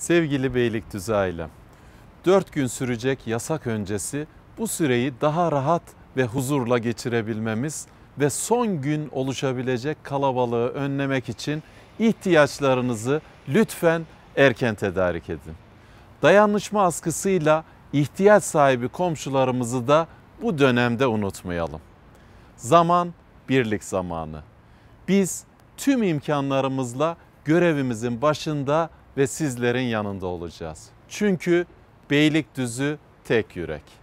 Sevgili Beylikdüzü ailem, 4 gün sürecek yasak öncesi bu süreyi daha rahat ve huzurla geçirebilmemiz ve son gün oluşabilecek kalabalığı önlemek için ihtiyaçlarınızı lütfen erken tedarik edin. Dayanışma askısıyla ihtiyaç sahibi komşularımızı da bu dönemde unutmayalım. Zaman birlik zamanı. Biz tüm imkanlarımızla görevimizin başında ve sizlerin yanında olacağız. Çünkü Beylikdüzü tek yürek.